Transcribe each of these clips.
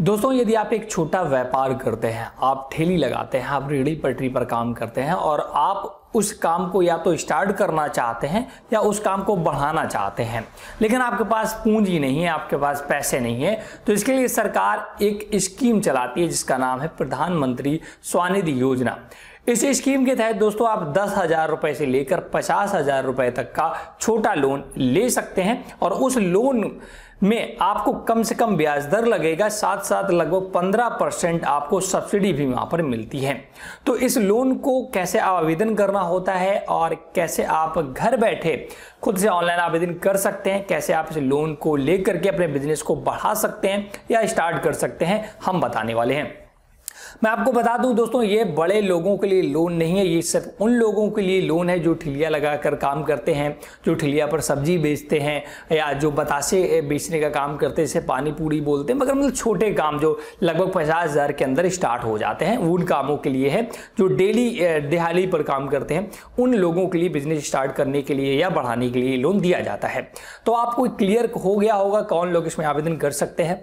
दोस्तों यदि आप एक छोटा व्यापार करते हैं आप ठेली लगाते हैं आप रेड़ी पटरी पर काम करते हैं और आप उस काम को या तो स्टार्ट करना चाहते हैं या उस काम को बढ़ाना चाहते हैं लेकिन आपके पास पूंजी नहीं है आपके पास पैसे नहीं है तो इसके लिए सरकार एक स्कीम चलाती है जिसका नाम है प्रधानमंत्री स्वानिधि योजना इस स्कीम के तहत दोस्तों आप दस हजार रुपए से लेकर पचास हजार रुपए तक का छोटा लोन ले सकते हैं और उस लोन में आपको कम से कम ब्याज दर लगेगा साथ साथ लगभग 15 परसेंट आपको सब्सिडी भी वहाँ पर मिलती है तो इस लोन को कैसे आवेदन करना होता है और कैसे आप घर बैठे खुद से ऑनलाइन आवेदन कर सकते हैं कैसे आप इस लोन को लेकर के अपने बिजनेस को बढ़ा सकते हैं या स्टार्ट कर सकते हैं हम बताने वाले हैं मैं आपको बता दूं दोस्तों ये बड़े लोगों के लिए लोन नहीं है ये सिर्फ उन लोगों के लिए लोन है जो ठिलिया लगाकर काम करते हैं जो ठिलिया पर सब्जी बेचते हैं या जो बतासे बेचने का काम करते हैं जैसे पानी पूरी बोलते हैं मगर मतलब छोटे काम जो लगभग पचास हज़ार के अंदर स्टार्ट हो जाते हैं उन कामों के लिए है जो डेली दिहाली पर काम करते हैं उन लोगों के लिए बिजनेस स्टार्ट करने के लिए या बढ़ाने के लिए लोन दिया जाता है तो आपको क्लियर हो गया होगा कौन लोग इसमें आवेदन कर सकते हैं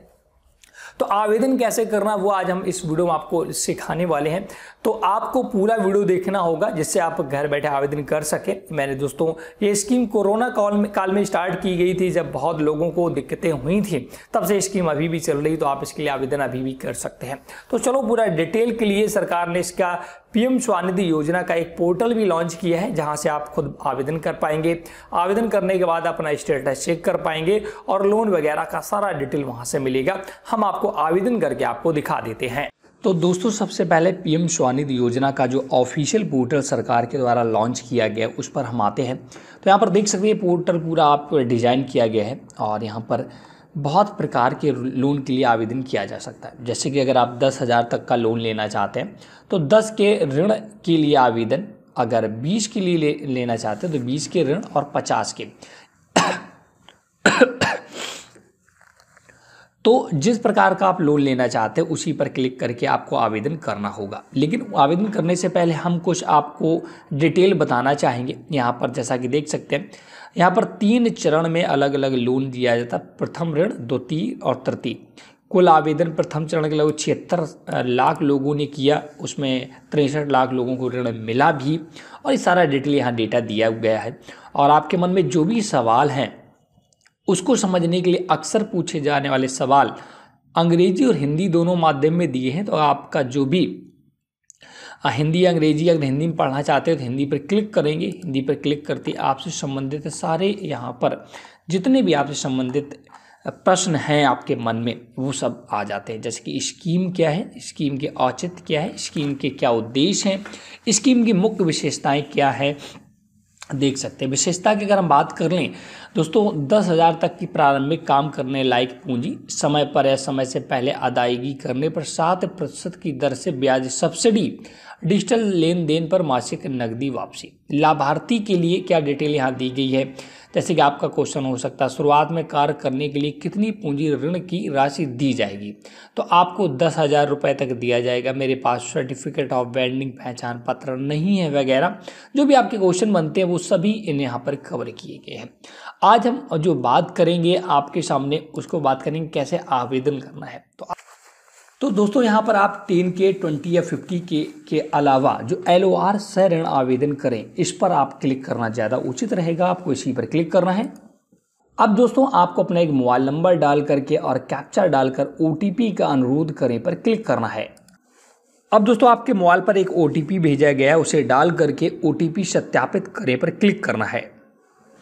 तो आवेदन कैसे करना वो आज हम इस वीडियो में आपको सिखाने वाले हैं तो आपको पूरा वीडियो देखना होगा जिससे आप घर बैठे आवेदन कर सकें मैंने दोस्तों ये स्कीम कोरोना काल में काल में स्टार्ट की गई थी जब बहुत लोगों को दिक्कतें हुई थी तब से स्कीम अभी भी चल रही तो आप इसके लिए आवेदन अभी भी कर सकते हैं तो चलो पूरा डिटेल के लिए सरकार ने इसका पीएम स्वानिधि योजना का एक पोर्टल भी लॉन्च किया है जहां से आप खुद आवेदन कर पाएंगे आवेदन करने के बाद अपना स्टेटस चेक कर पाएंगे और लोन वगैरह का सारा डिटेल वहां से मिलेगा हम आपको आवेदन करके आपको दिखा देते हैं तो दोस्तों सबसे पहले पीएम स्वानिधि योजना का जो ऑफिशियल पोर्टल सरकार के द्वारा लॉन्च किया गया उस पर हम आते हैं तो यहाँ पर देख सकते हैं पोर्टल पूरा आप डिज़ाइन किया गया है और यहाँ पर बहुत प्रकार के लोन के लिए आवेदन किया जा सकता है जैसे कि अगर आप दस हज़ार तक का लोन लेना चाहते हैं तो दस के ऋण के लिए आवेदन अगर बीस के लिए ले, लेना चाहते हैं तो बीस के ऋण और पचास के तो जिस प्रकार का आप लोन लेना चाहते हैं उसी पर क्लिक करके आपको आवेदन करना होगा लेकिन आवेदन करने से पहले हम कुछ आपको डिटेल बताना चाहेंगे यहाँ पर जैसा कि देख सकते हैं यहाँ पर तीन चरण में अलग अलग लोन दिया जाता है प्रथम ऋण द्वितीय और तृतीय कुल आवेदन प्रथम चरण के लगभग छिहत्तर लाख लोगों ने किया उसमें तिरसठ लाख लोगों को ऋण मिला भी और ये सारा डिटेल यहाँ डेटा दिया गया है और आपके मन में जो भी सवाल हैं उसको समझने के लिए अक्सर पूछे जाने वाले सवाल अंग्रेजी और हिंदी दोनों माध्यम में दिए हैं तो आपका जो भी हिंदी या अंग्रेजी अगर हिंदी में पढ़ना चाहते हो तो हिंदी पर क्लिक करेंगे हिंदी पर क्लिक करते आपसे संबंधित सारे यहाँ पर जितने भी आपसे संबंधित प्रश्न हैं आपके मन में वो सब आ जाते हैं जैसे कि स्कीम क्या है स्कीम के औचित्य क्या है स्कीम के क्या उद्देश्य हैं स्कीम की मुख्य विशेषताएं क्या है देख सकते हैं विशेषता की अगर हम बात कर लें दोस्तों दस हज़ार तक की प्रारंभिक काम करने लायक पूंजी समय पर या समय से पहले अदायगी करने पर सात प्रतिशत की दर से ब्याज सब्सिडी डिजिटल लेन देन पर मासिक नकदी वापसी लाभार्थी के लिए क्या डिटेल यहाँ दी गई है जैसे कि आपका क्वेश्चन हो सकता है शुरुआत में कार्य करने के लिए कितनी पूंजी ऋण की राशि दी जाएगी तो आपको दस हज़ार रुपये तक दिया जाएगा मेरे पास सर्टिफिकेट ऑफ वेंडिंग पहचान पत्र नहीं है वगैरह जो भी आपके क्वेश्चन बनते हैं वो सभी इन यहाँ पर कवर किए गए हैं आज हम जो बात करेंगे आपके सामने उसको बात करेंगे कैसे आवेदन करना है तो तो दोस्तों यहाँ पर आप 10 के 20 या 50 के के अलावा जो एल ओ आर ऋण आवेदन करें इस पर आप क्लिक करना ज़्यादा उचित रहेगा आपको इसी पर क्लिक करना है अब दोस्तों आपको अपना एक मोबाइल नंबर डाल करके और कैप्चर डालकर ओ का अनुरोध करें पर क्लिक करना है अब दोस्तों आपके मोबाइल पर एक ओ भेजा गया है उसे डाल करके ओ सत्यापित करें पर क्लिक करना है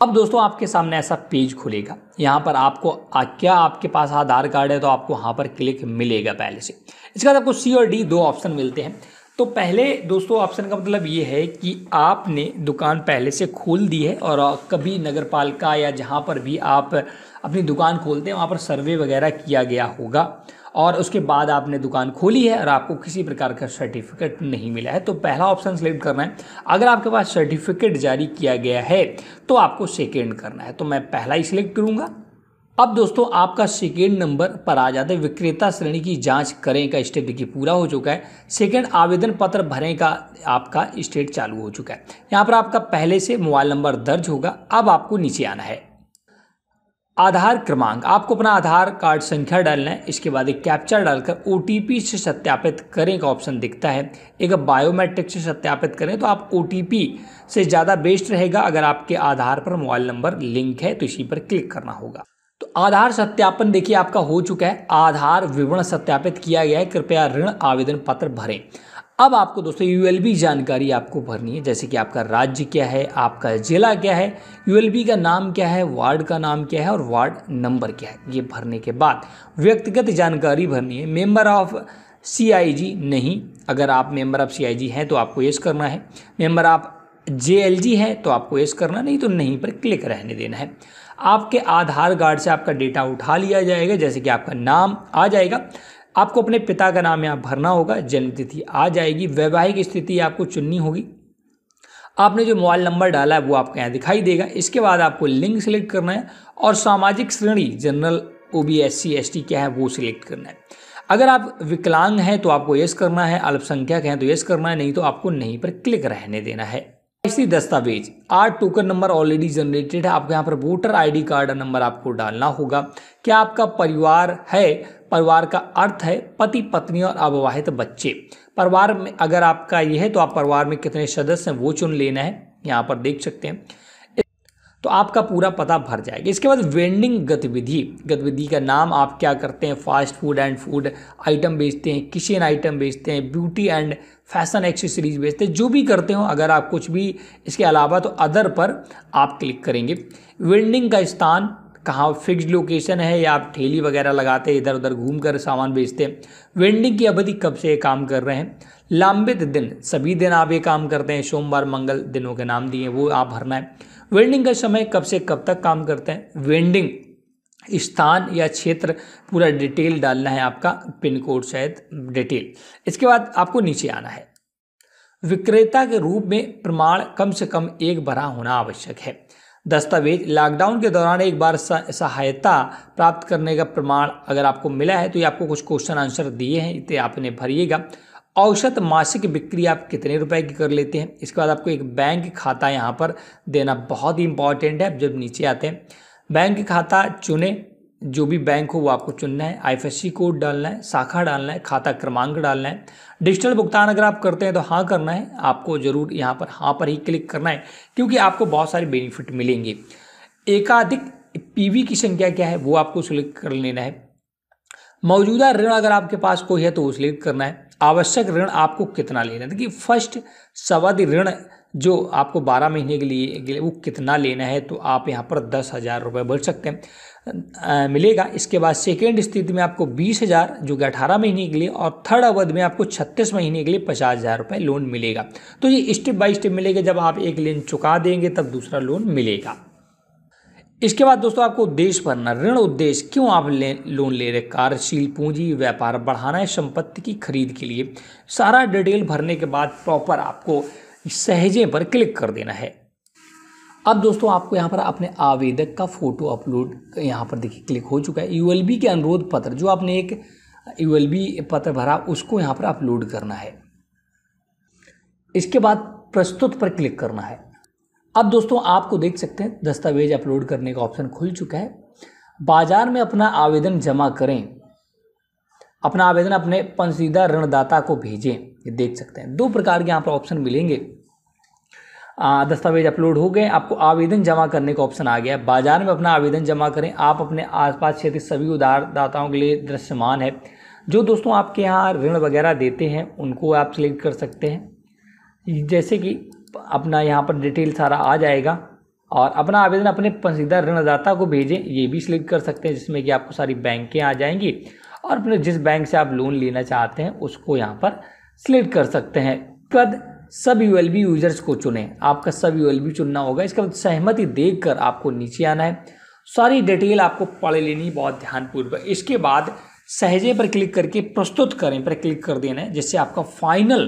अब दोस्तों आपके सामने ऐसा पेज खुलेगा यहाँ पर आपको आ, क्या आपके पास आधार कार्ड है तो आपको वहाँ पर क्लिक मिलेगा पहले से इसके बाद आपको सी और डी दो ऑप्शन मिलते हैं तो पहले दोस्तों ऑप्शन का मतलब ये है कि आपने दुकान पहले से खोल दी है और कभी नगर पालिका या जहाँ पर भी आप अपनी दुकान खोलते हैं वहाँ पर सर्वे वगैरह किया गया होगा और उसके बाद आपने दुकान खोली है और आपको किसी प्रकार का सर्टिफिकेट नहीं मिला है तो पहला ऑप्शन सेलेक्ट करना है अगर आपके पास सर्टिफिकेट जारी किया गया है तो आपको सेकेंड करना है तो मैं पहला ही सिलेक्ट करूँगा अब दोस्तों आपका सेकेंड नंबर पर आ जाता है विक्रेता श्रेणी की जांच करें का स्टेप देखिए पूरा हो चुका है सेकेंड आवेदन पत्र भरें का आपका स्टेट चालू हो चुका है यहाँ पर आपका पहले से मोबाइल नंबर दर्ज होगा अब आपको नीचे आना है आधार क्रमांक आपको अपना आधार कार्ड संख्या डालना है इसके बाद एक कैप्चर डालकर ओ से सत्यापित करें का ऑप्शन दिखता है एक बायोमेट्रिक से सत्यापित करें तो आप ओ से ज़्यादा बेस्ट रहेगा अगर आपके आधार पर मोबाइल नंबर लिंक है तो इसी पर क्लिक करना होगा आधार सत्यापन देखिए आपका हो चुका है आधार विवरण सत्यापित किया गया है कृपया ऋण आवेदन पत्र भरें अब आपको दोस्तों यू जानकारी आपको भरनी है जैसे कि आपका राज्य क्या है आपका जिला क्या है यू का नाम क्या है वार्ड का नाम क्या है और वार्ड नंबर क्या है ये भरने के बाद व्यक्तिगत जानकारी भरनी है मेंबर ऑफ सी नहीं अगर आप मेंबर ऑफ सी हैं तो आपको यस करना है member of J L G है तो आपको यस करना नहीं तो नहीं पर क्लिक रहने देना है आपके आधार कार्ड से आपका डेटा उठा लिया जाएगा जैसे कि आपका नाम आ जाएगा आपको अपने पिता का नाम यहाँ भरना होगा जन्मतिथि आ जाएगी वैवाहिक स्थिति आपको चुननी होगी आपने जो मोबाइल नंबर डाला है वो आपको यहाँ दिखाई देगा इसके बाद आपको लिंक सिलेक्ट करना है और सामाजिक श्रेणी general O B S C S T क्या है वो सिलेक्ट करना है अगर आप विकलांग हैं तो आपको यस करना है अल्पसंख्यक हैं तो यस करना है नहीं तो आपको नहीं पर क्लिक रहने देना है सी दस्तावेज or token number already generated है आपको यहाँ पर वोटर आईडी कार्ड नंबर आपको डालना होगा क्या आपका परिवार है परिवार का अर्थ है पति पत्नी और अविवाहित बच्चे परिवार में अगर आपका यह है तो आप परिवार में कितने सदस्य हैं वो चुन लेना है यहाँ पर देख सकते हैं तो आपका पूरा पता भर जाएगा इसके बाद वेंडिंग गतिविधि गतिविधि का नाम आप क्या करते हैं fast food and food item बेचते हैं किचन आइटम बेचते हैं ब्यूटी एंड फैशन एक्सेसरीज बेचते हैं जो भी करते हो अगर आप कुछ भी इसके अलावा तो अदर पर आप क्लिक करेंगे वेंडिंग का स्थान कहाँ फिक्स्ड लोकेशन है या आप ठेली वगैरह लगाते हैं इधर उधर घूम कर सामान बेचते हैं वेंडिंग की अवधि कब से ये काम कर रहे हैं लंबित दिन सभी दिन आप ये काम करते हैं सोमवार मंगल दिनों के नाम दिए वो आप भरना है वेंडिंग का समय कब से कब तक काम करते हैं वेंडिंग स्थान या क्षेत्र पूरा डिटेल डालना है आपका पिन कोड शायद डिटेल इसके बाद आपको नीचे आना है विक्रेता के रूप में प्रमाण कम से कम एक भरा होना आवश्यक है दस्तावेज लॉकडाउन के दौरान एक बार सहायता प्राप्त करने का प्रमाण अगर आपको मिला है तो ये आपको कुछ क्वेश्चन आंसर दिए हैं इतने आप इन्हें भरिएगा औसत मासिक बिक्री आप कितने रुपए की कर लेते हैं इसके बाद आपको एक बैंक खाता यहाँ पर देना बहुत ही इंपॉर्टेंट है जब नीचे आते हैं बैंक खाता चुने जो भी बैंक हो वो आपको चुनना है आई कोड डालना है शाखा डालना है खाता क्रमांक डालना है डिजिटल भुगतान अगर आप करते हैं तो हाँ करना है आपको ज़रूर यहाँ पर हाँ पर ही क्लिक करना है क्योंकि आपको बहुत सारे बेनिफिट मिलेंगे एकाधिक पीवी की संख्या क्या है वो आपको सिलेक्ट कर लेना है मौजूदा ऋण अगर आपके पास कोई है तो वो सिलेक्ट करना है आवश्यक ऋण आपको कितना लेना है देखिए फर्स्ट सवादि ऋण जो आपको 12 महीने के लिए वो कितना लेना है तो आप यहाँ पर दस हज़ार रुपये भर सकते हैं मिलेगा इसके बाद सेकेंड स्थिति में आपको बीस हज़ार जो कि अठारह महीने के लिए और थर्ड अवधि में आपको छत्तीस महीने के लिए पचास हज़ार रुपये लोन मिलेगा तो ये स्टेप बाय स्टेप मिलेगा जब आप एक लेन चुका देंगे तब दूसरा लोन मिलेगा इसके बाद दोस्तों आपको उद्देश्य भरना ऋण उद्देश्य क्यों आप ले, लोन ले रहे कार्यशील पूंजी व्यापार बढ़ाना है संपत्ति की खरीद के लिए सारा डिटेल भरने के बाद प्रॉपर आपको सहजे पर क्लिक कर देना है अब दोस्तों आपको यहाँ पर अपने आवेदक का फ़ोटो अपलोड यहाँ पर देखिए क्लिक हो चुका है यू के अनुरोध पत्र जो आपने एक यू पत्र भरा उसको यहाँ पर अपलोड करना है इसके बाद प्रस्तुत पर क्लिक करना है अब दोस्तों आपको देख सकते हैं दस्तावेज अपलोड करने का ऑप्शन खुल चुका है बाजार में अपना आवेदन जमा करें अपना आवेदन अपने पसंदीदा ऋणदाता को भेजें ये देख सकते हैं दो प्रकार के यहाँ पर ऑप्शन मिलेंगे दस्तावेज अपलोड हो गए आपको आवेदन जमा करने का ऑप्शन आ गया है बाजार में अपना आवेदन जमा करें आप अपने आसपास क्षेत्र सभी उधारदाताओं के लिए दृश्यमान है जो दोस्तों आपके यहाँ ऋण वगैरह देते हैं उनको आप सिलेक्ट कर सकते हैं जैसे कि अपना यहाँ पर डिटेल सारा आ जाएगा और अपना आवेदन अपने पसंदीदा ऋणदाता को भेजें ये भी सिलेक्ट कर सकते हैं जिसमें कि आपको सारी बैंकें आ जाएंगी और अपने जिस बैंक से आप लोन लेना चाहते हैं उसको यहाँ पर सिलेक्ट कर सकते हैं कद सब यू यूजर्स को चुने आपका सब यू चुनना होगा इसके बाद मतलब सहमति देख कर आपको नीचे आना है सारी डिटेल आपको पढ़ लेनी बहुत ध्यानपूर्वक इसके बाद सहजे पर क्लिक करके प्रस्तुत करें पर क्लिक कर देना है जिससे आपका फाइनल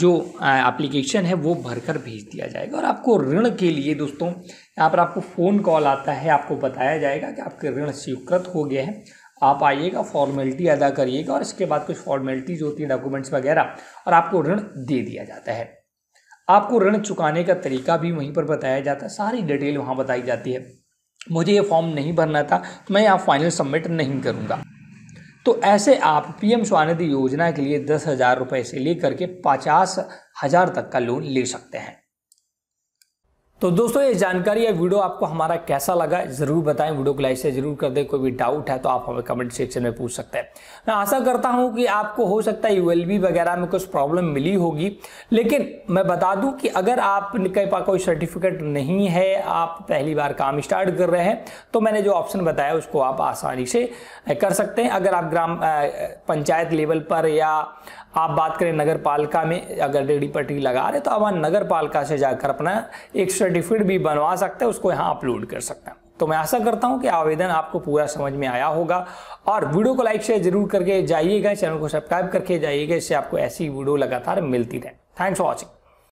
जो एप्लीकेशन है वो भरकर भेज दिया जाएगा और आपको ऋण के लिए दोस्तों यहाँ पर आपको फ़ोन कॉल आता है आपको बताया जाएगा कि आपके ऋण स्वीकृत हो गया है आप आइएगा फॉर्मेलिटी अदा करिएगा और इसके बाद कुछ फॉर्मेलिटीज़ होती हैं डॉक्यूमेंट्स वगैरह और आपको ऋण दे दिया जाता है आपको ऋण चुकाने का तरीका भी वहीं पर बताया जाता है सारी डिटेल वहाँ बताई जाती है मुझे ये फॉर्म नहीं भरना था तो मैं यहाँ फाइनल सबमिट नहीं करूँगा तो ऐसे आप एम स्वानिधि योजना के लिए दस हज़ार रुपये से लेकर के पचास हज़ार तक का लोन ले सकते हैं तो दोस्तों ये जानकारी या वीडियो आपको हमारा कैसा लगा जरूर बताएं वीडियो को लाइक से जरूर कर दें कोई भी डाउट है तो आप हमें कमेंट सेक्शन में पूछ सकते हैं मैं आशा करता हूं कि आपको हो सकता है यूएल वगैरह में कुछ प्रॉब्लम मिली होगी लेकिन मैं बता दूं कि अगर आप पास कोई सर्टिफिकेट नहीं है आप पहली बार काम स्टार्ट कर रहे हैं तो मैंने जो ऑप्शन बताया उसको आप आसानी से कर सकते हैं अगर आप ग्राम पंचायत लेवल पर या आप बात करें नगर में अगर रेडी पटरी लगा रहे तो आप नगर से जाकर अपना एक सर्टिफिकेट भी बनवा सकते हैं उसको यहाँ अपलोड कर सकते हैं तो मैं आशा करता हूँ कि आवेदन आपको पूरा समझ में आया होगा और वीडियो को लाइक शेयर जरूर करके जाइएगा चैनल को सब्सक्राइब करके जाइएगा इससे आपको ऐसी वीडियो लगातार मिलती रहे थैंक्स फॉर वॉचिंग